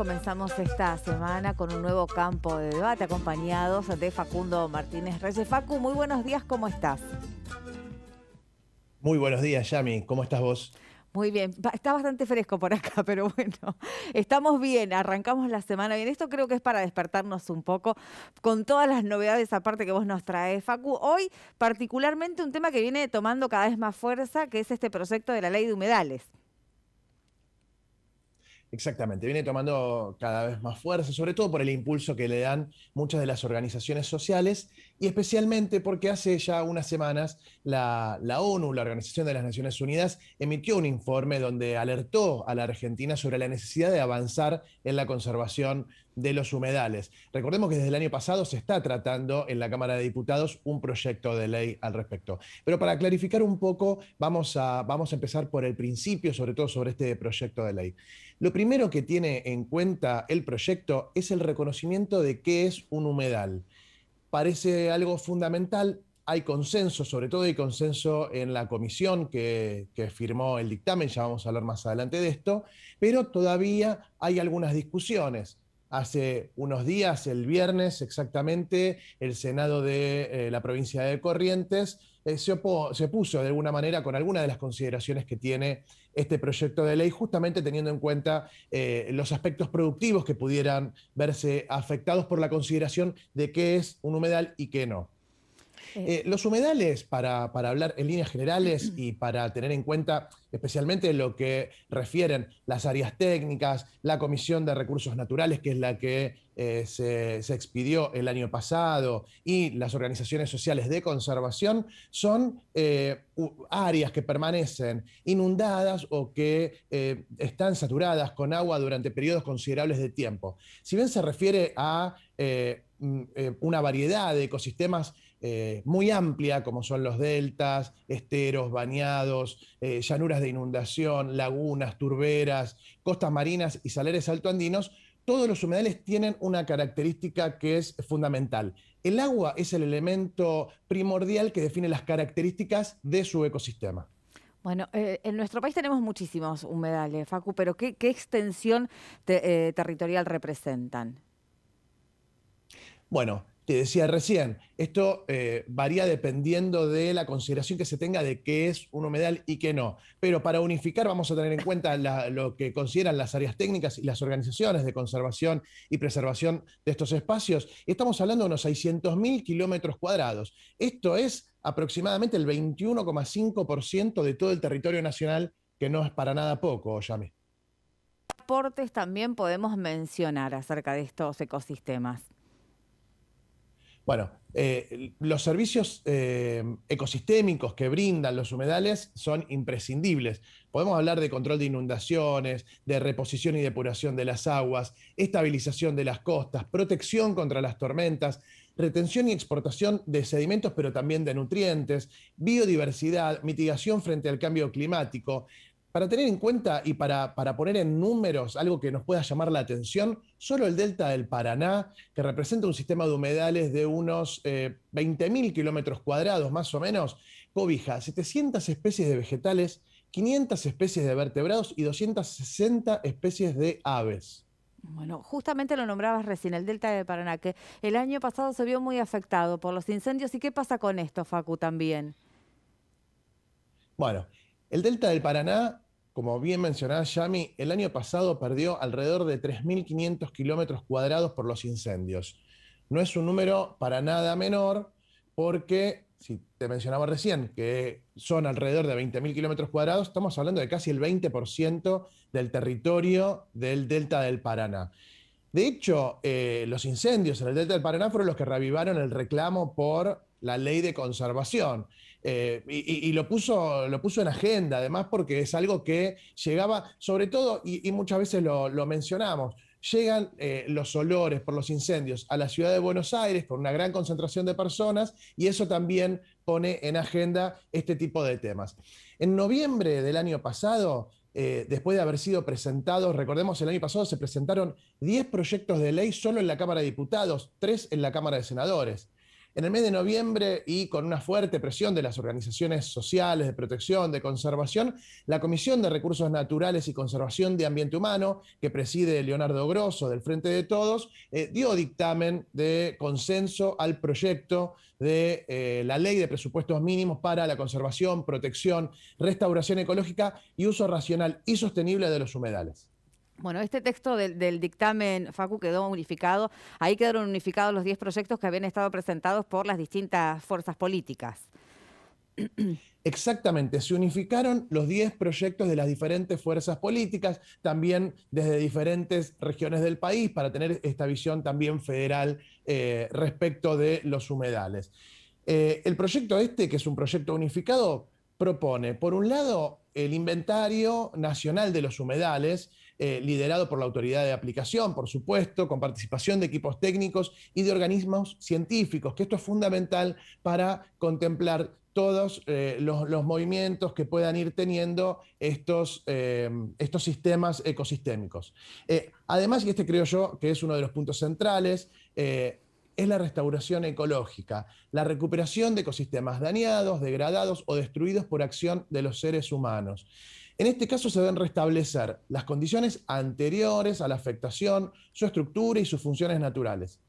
comenzamos esta semana con un nuevo campo de debate acompañados de Facundo Martínez Reyes. Facu, muy buenos días, ¿cómo estás? Muy buenos días, Yami, ¿cómo estás vos? Muy bien, está bastante fresco por acá, pero bueno, estamos bien, arrancamos la semana bien. Esto creo que es para despertarnos un poco con todas las novedades aparte que vos nos traes, Facu. Hoy particularmente un tema que viene tomando cada vez más fuerza, que es este proyecto de la ley de humedales. Exactamente, viene tomando cada vez más fuerza, sobre todo por el impulso que le dan muchas de las organizaciones sociales y especialmente porque hace ya unas semanas la, ONU, la Organización de las Naciones Unidas, emitió un informe donde alertó a la Argentina sobre la necesidad de avanzar en la conservación de los humedales. Recordemos que desde el año pasado se está tratando en la Cámara de Diputados un proyecto de ley al respecto. Pero para clarificar un poco, vamos a, vamos a empezar por el principio, sobre todo sobre este proyecto de ley. Lo primero que tiene en cuenta el proyecto es el reconocimiento de qué es un humedal. Parece algo fundamental, hay consenso, sobre todo hay consenso en la comisión que, que, firmó el dictamen, ya vamos a hablar más adelante de esto, pero todavía hay algunas discusiones. Hace unos días, el viernes exactamente, el Senado de eh, la provincia de Corrientes eh, se, puso de alguna manera con algunas de las consideraciones que tiene este proyecto de ley, justamente teniendo en cuenta eh, los aspectos productivos que pudieran verse afectados por la consideración de qué es un humedal y qué no. Eh, eh, los humedales, para, hablar en líneas generales y para tener en cuenta especialmente lo que refieren las áreas técnicas, la Comisión de Recursos Naturales, que es la que eh, se, expidió el año pasado, y las organizaciones sociales de conservación, son áreas que permanecen inundadas o que están saturadas con agua durante periodos considerables de tiempo. Si bien se refiere a mm, una variedad de ecosistemas eh, muy amplia, como son los deltas, esteros, bañados, eh, llanuras de inundación, lagunas, turberas, costas marinas y salares altoandinos, todos los humedales tienen una característica que es fundamental. El agua es el elemento primordial que define las características de su ecosistema. Bueno, eh, en nuestro país tenemos muchísimos humedales, Facu, pero ¿qué, extensión territorial representan? Bueno, decía recién, esto eh, varía dependiendo de la consideración que se tenga de qué es un humedal y qué no. Pero para unificar vamos a tener en cuenta lo que consideran las áreas técnicas y las organizaciones de conservación y preservación de estos espacios. Estamos hablando de unos 600.000 kilómetros cuadrados. Esto es aproximadamente el 21,5% de todo el territorio nacional, que no es para nada poco, ¿Qué Aportes también podemos mencionar acerca de estos ecosistemas. Bueno, eh, los servicios eh, ecosistémicos que brindan los humedales son imprescindibles. Podemos hablar de control de inundaciones, de reposición y depuración de las aguas, estabilización de las costas, protección contra las tormentas, retención y exportación de sedimentos, pero también de nutrientes, biodiversidad, mitigación frente al cambio climático, para tener en cuenta y para, para, poner en números algo que nos pueda llamar la atención, solo el delta del Paraná, que representa un sistema de humedales de unos 20.000 eh, kilómetros cuadrados más o menos, cobija 700 especies de vegetales, 500 especies de vertebrados y 260 especies de aves. Bueno, justamente lo nombrabas recién, el Delta del Paraná, que el año pasado se vio muy afectado por los incendios. ¿Y qué pasa con esto, Facu, también? Bueno, el Delta del Paraná, como bien mencionaba Yami, el año pasado perdió alrededor de 3.500 kilómetros cuadrados por los incendios. No es un número para nada menor porque, si te mencionaba recién, que son alrededor de 20.000 kilómetros cuadrados, estamos hablando de casi el 20% del territorio del Delta del Paraná. De hecho, eh, los incendios en el Delta del Paraná fueron los que revivaron el reclamo por la ley de conservación. Eh, y, lo, puso, lo puso en agenda, además, porque es algo que llegaba, sobre todo, y, muchas veces lo, mencionamos, llegan eh, los olores por los incendios a la ciudad de Buenos Aires por una gran concentración de personas y eso también pone en agenda este tipo de temas. En noviembre del año pasado, eh, después de haber sido presentados, recordemos, el año pasado se presentaron 10 proyectos de ley solo en la Cámara de Diputados, 3 en la Cámara de Senadores. En el mes de noviembre y con una fuerte presión de las organizaciones sociales de protección, de conservación, la Comisión de Recursos Naturales y Conservación de Ambiente Humano, que preside Leonardo Grosso del Frente de Todos, eh, dio dictamen de consenso al proyecto de eh, la Ley de Presupuestos Mínimos para la Conservación, Protección, Restauración Ecológica y Uso Racional y Sostenible de los Humedales. Bueno, este texto del, dictamen FACU quedó unificado. Ahí quedaron unificados los 10 proyectos que habían estado presentados por las distintas fuerzas políticas. Exactamente, se unificaron los 10 proyectos de las diferentes fuerzas políticas, también desde diferentes regiones del país, para tener esta visión también federal eh, respecto de los humedales. Eh, el proyecto este, que es un proyecto unificado, propone, por un lado, el inventario nacional de los humedales, eh, liderado por la autoridad de aplicación, por supuesto, con participación de equipos técnicos y de organismos científicos, que esto es fundamental para contemplar todos eh, los, movimientos que puedan ir teniendo estos, eh, estos sistemas ecosistémicos. además, y este creo yo que es uno de los puntos centrales, es la restauración ecológica, la recuperación de ecosistemas dañados, degradados o destruidos por acción de los seres humanos. En este caso se deben restablecer las condiciones anteriores a la afectación, su estructura y sus funciones naturales.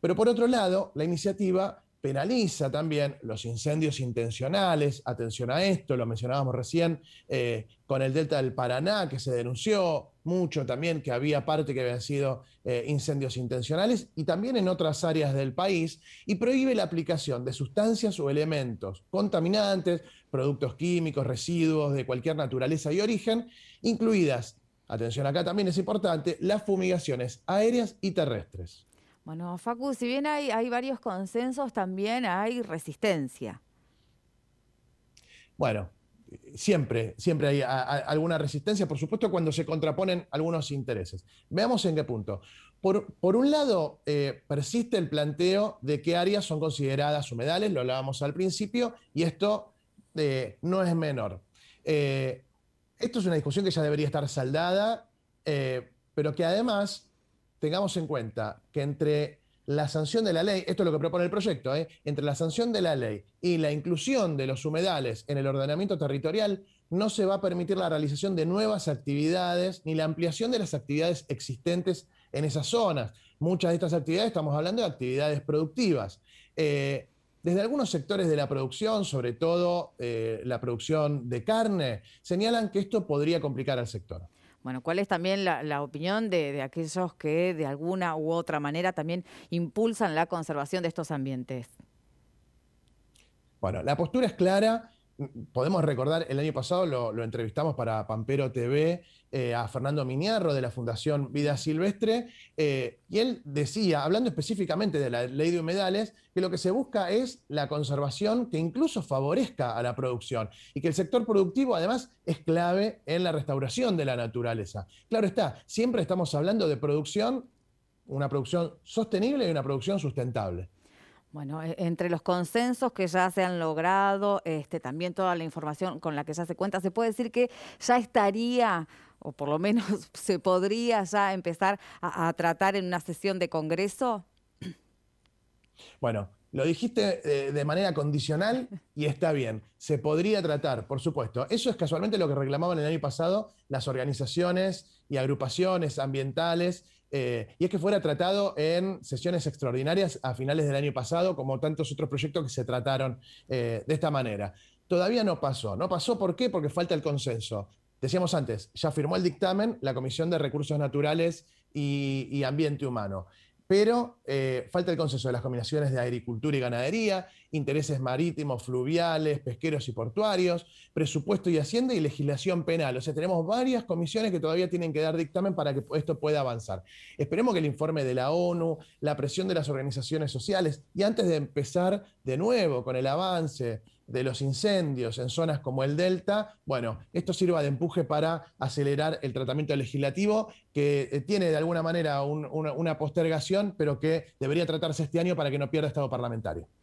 Pero por otro lado, la iniciativa penaliza también los incendios intencionales, atención a esto, lo mencionábamos recién, eh, con el Delta del Paraná, que se denunció mucho también, que había parte que habían sido eh, incendios intencionales, y también en otras áreas del país, y prohíbe la aplicación de sustancias o elementos contaminantes, productos químicos, residuos de cualquier naturaleza y origen, incluidas, atención acá también es importante, las fumigaciones aéreas y terrestres. Bueno, Facu, si bien hay, varios consensos, también hay resistencia. Bueno, siempre, siempre hay alguna resistencia, por supuesto, cuando se contraponen algunos intereses. Veamos en qué punto. Por, un lado, eh, persiste el planteo de qué áreas son consideradas humedales, lo hablábamos al principio, y esto eh, no es menor. Eh, esto es una discusión que ya debería estar saldada, pero que además tengamos en cuenta que entre la sanción de la ley, esto es lo que propone el proyecto, ¿eh? entre la sanción de la ley y la inclusión de los humedales en el ordenamiento territorial, no se va a permitir la realización de nuevas actividades ni la ampliación de las actividades existentes en esas zonas. Muchas de estas actividades, estamos hablando de actividades productivas. Eh, desde algunos sectores de la producción, sobre todo eh, la producción de carne, señalan que esto podría complicar al sector. Bueno, ¿cuál es también la, opinión de, de, aquellos que de alguna u otra manera también impulsan la conservación de estos ambientes? Bueno, la postura es clara podemos recordar, el año pasado lo, entrevistamos para Pampero TV eh, a Fernando Miniarro de la Fundación Vida Silvestre, eh, y él decía, hablando específicamente de la ley de humedales, que lo que se busca es la conservación que incluso favorezca a la producción, y que el sector productivo además es clave en la restauración de la naturaleza. Claro está, siempre estamos hablando de producción, una producción sostenible y una producción sustentable. Bueno, e, entre los consensos que ya se han logrado, este, también toda la información con la que ya se cuenta, se puede decir que ya estaría, o por lo menos se podría ya empezar a, a tratar en una sesión de Congreso. Bueno, lo dijiste eh, de, manera condicional y está bien. Se podría tratar, por supuesto. Eso es casualmente lo que reclamaban el año pasado las organizaciones y agrupaciones ambientales eh, y es que fuera tratado en sesiones extraordinarias a finales del año pasado, como tantos otros proyectos que se trataron eh, de esta manera. Todavía no pasó. ¿No pasó por qué? Porque falta el consenso. Decíamos antes, ya firmó el dictamen la Comisión de Recursos Naturales y Ambiente Humano pero eh, falta el consenso de las combinaciones de agricultura y ganadería, intereses marítimos, fluviales, pesqueros y portuarios, presupuesto y hacienda y legislación penal. O sea, tenemos varias comisiones que todavía tienen que dar dictamen para que esto pueda avanzar. Esperemos que el informe de la ONU, la presión de las organizaciones sociales y antes de empezar de nuevo con el avance de los incendios en zonas como el Delta, bueno, esto sirva de empuje para acelerar el tratamiento legislativo que eh, tiene de alguna manera una postergación, pero que debería tratarse este año para que no pierda estado parlamentario.